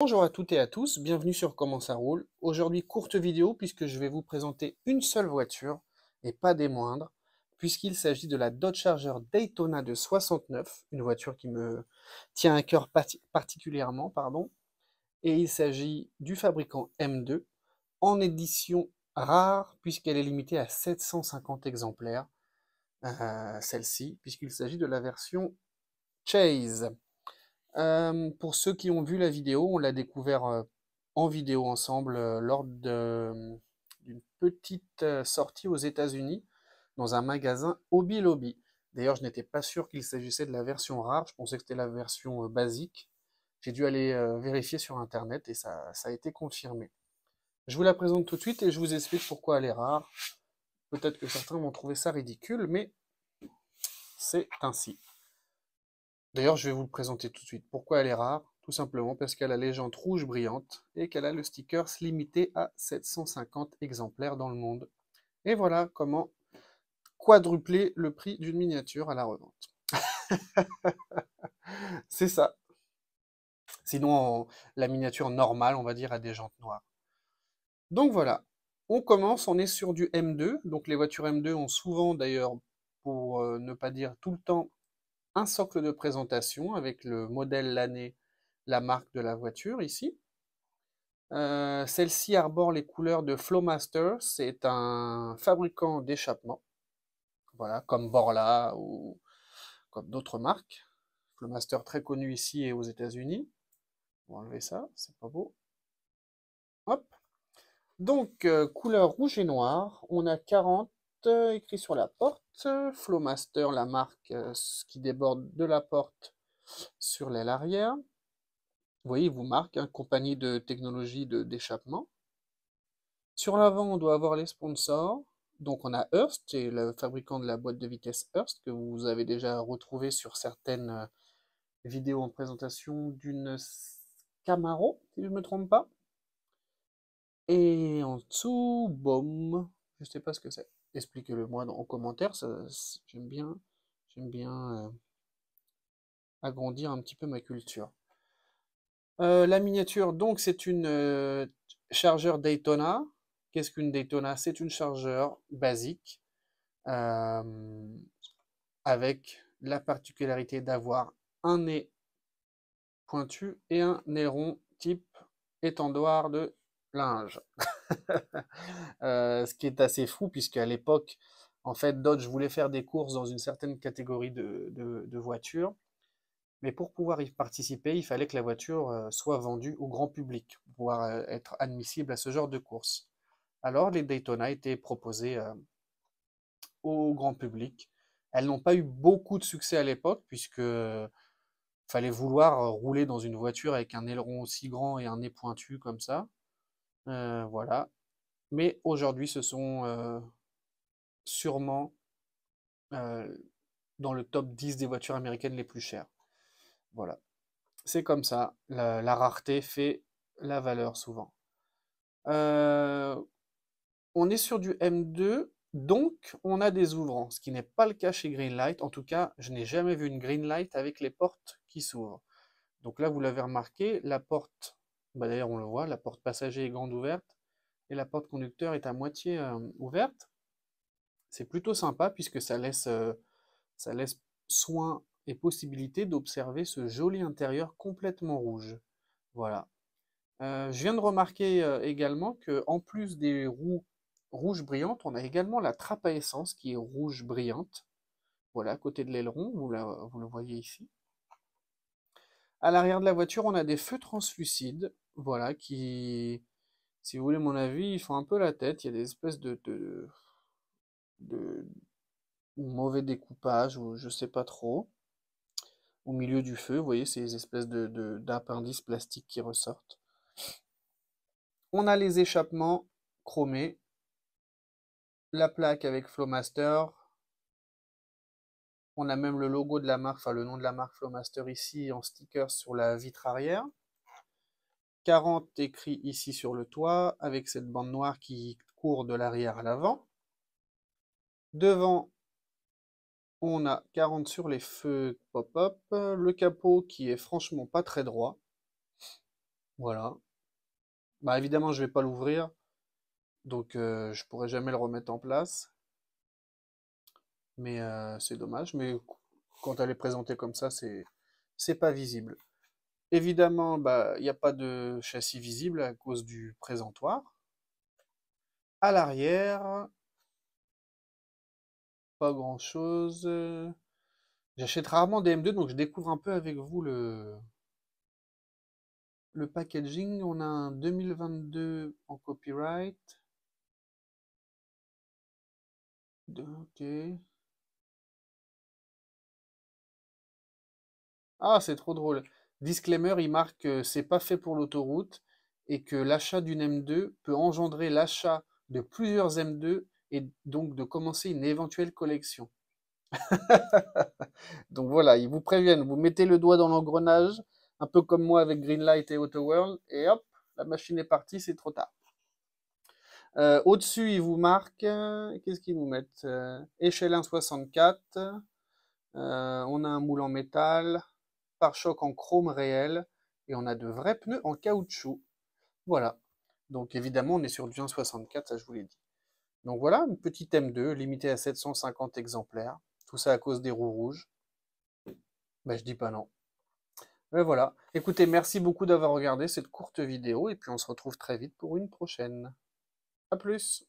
Bonjour à toutes et à tous, bienvenue sur Comment ça roule. Aujourd'hui, courte vidéo puisque je vais vous présenter une seule voiture et pas des moindres, puisqu'il s'agit de la Dodge Charger Daytona de 69, une voiture qui me tient à cœur particulièrement, pardon. Et il s'agit du fabricant M2 en édition rare puisqu'elle est limitée à 750 exemplaires, euh, celle-ci, puisqu'il s'agit de la version Chase. Euh, pour ceux qui ont vu la vidéo, on l'a découvert euh, en vidéo ensemble euh, lors d'une petite sortie aux États-Unis dans un magasin Hobby Lobby. D'ailleurs, je n'étais pas sûr qu'il s'agissait de la version rare, je pensais que c'était la version basique. J'ai dû aller vérifier sur Internet et ça, ça a été confirmé. Je vous la présente tout de suite et je vous explique pourquoi elle est rare. Peut-être que certains vont trouver ça ridicule, mais c'est ainsi. D'ailleurs, je vais vous le présenter tout de suite. Pourquoi elle est rare Tout simplement parce qu'elle a les jantes rouges brillantes et qu'elle a le sticker limité à 750 exemplaires dans le monde. Et voilà comment quadrupler le prix d'une miniature à la revente. C'est ça. Sinon, la miniature normale, on va dire, a des jantes noires. Donc voilà, on commence, on est sur du M2. Donc les voitures M2 ont souvent, d'ailleurs, pour euh, ne pas dire tout le temps, un socle de présentation avec le modèle, l'année, la marque de la voiture ici. Euh, celle-ci arbore les couleurs de Flowmaster, c'est un fabricant d'échappement, voilà, comme Borla ou comme d'autres marques. Flowmaster très connu ici et aux États-Unis. On va enlever ça, c'est pas beau. Donc, euh, couleur rouge et noir, on a 40 euh, écrit sur la porte. Flowmaster, la marque euh, qui déborde de la porte sur l'aile arrière. Vous voyez, il vous marque, hein, compagnie de technologie d'échappement. sur l'avant, on doit avoir les sponsors. Donc on a Hurst et le fabricant de la boîte de vitesse Hearst, que vous avez déjà retrouvé sur certaines euh, vidéos en présentation d'une Camaro, si je ne me trompe pas. Et en dessous, BOM, je ne sais pas ce que c'est expliquez-le moi en commentaire. J'aime bien, j'aime bien euh, agrandir un petit peu ma culture. Euh, la miniature, donc, c'est une euh, chargeur Daytona. Qu'est-ce qu'une Daytona C'est une chargeur basique avec la particularité d'avoir un nez pointu et un rond type étendoir de linge. Euh, ce qui est assez fou, puisque à l'époque, en fait, Dodge voulait faire des courses dans une certaine catégorie de, voitures. Mais pour pouvoir y participer, il fallait que la voiture euh, soit vendue au grand public, pour pouvoir euh, être admissible à ce genre de course. Alors, les Daytona étaient proposées au grand public. Elles n'ont pas eu beaucoup de succès à l'époque, puisque fallait vouloir rouler dans une voiture avec un aileron aussi grand et un nez pointu comme ça. Euh, voilà. Mais aujourd'hui, ce sont euh, sûrement euh, dans le top 10 des voitures américaines les plus chères. Voilà. C'est comme ça. La, rareté fait la valeur souvent. on est sur du M2, donc on a des ouvrants, ce qui n'est pas le cas chez Greenlight. En tout cas, je n'ai jamais vu une Greenlight avec les portes qui s'ouvrent. Donc là, vous l'avez remarqué, la porte bah, d'ailleurs on le voit, la porte passager est grande ouverte et la porte conducteur est à moitié euh, ouverte. C'est plutôt sympa puisque euh, ça laisse, soin et possibilité d'observer ce joli intérieur complètement rouge. Voilà. Euh, je viens de remarquer également qu'en plus des roues rouges brillantes, on a également la trappe à essence qui est rouge brillante. Voilà, à côté de l'aileron, vous le voyez ici. À l'arrière de la voiture, on a des feux translucides voilà, qui, si vous voulez mon avis, ils font un peu la tête. Il y a des espèces de, de, mauvais découpage, ou je sais pas trop. Au milieu du feu, vous voyez ces espèces de, d'appendices plastiques qui ressortent. On a les échappements chromés, la plaque avec Flowmaster. On a même le logo de la marque, enfin le nom de la marque Flowmaster ici en sticker sur la vitre arrière. 40 écrits ici sur le toit, avec cette bande noire qui court de l'arrière à l'avant. Devant, on a 40 sur les feux pop-up, le capot qui est franchement pas très droit. Voilà. Bah évidemment, je vais pas l'ouvrir, donc euh, je pourrai jamais le remettre en place. Mais euh, c'est dommage, mais quand elle est présentée comme ça, c'est pas visible. Évidemment, bah, il n'y a pas de châssis visible à cause du présentoir. À l'arrière, pas grand-chose. Euh, j'achète rarement des M2, donc je découvre un peu avec vous le, le packaging. On a un 2022 en copyright. Ah, c'est trop drôle. Disclaimer, il marque que c'est pas fait pour l'autoroute et que l'achat d'une M2 peut engendrer l'achat de plusieurs M2 et donc de commencer une éventuelle collection. donc voilà, ils vous préviennent, vous mettez le doigt dans l'engrenage, un peu comme moi avec Greenlight et Autoworld, et hop, la machine est partie, c'est trop tard. Euh, au-dessus, ils vous marquent, qu'est-ce qu'ils nous mettent euh, Échelle 1,64, euh, on a un moule en métal, pare-choc en chrome réel et on a de vrais pneus en caoutchouc. Voilà. Donc évidemment, on est sur du 1,64, ça je vous l'ai dit. Donc voilà, une petite M2 limitée à 750 exemplaires. Tout ça à cause des roues rouges. Ben, je dis pas non. Mais ben, voilà. Écoutez, merci beaucoup d'avoir regardé cette courte vidéo et puis on se retrouve très vite pour une prochaine. A plus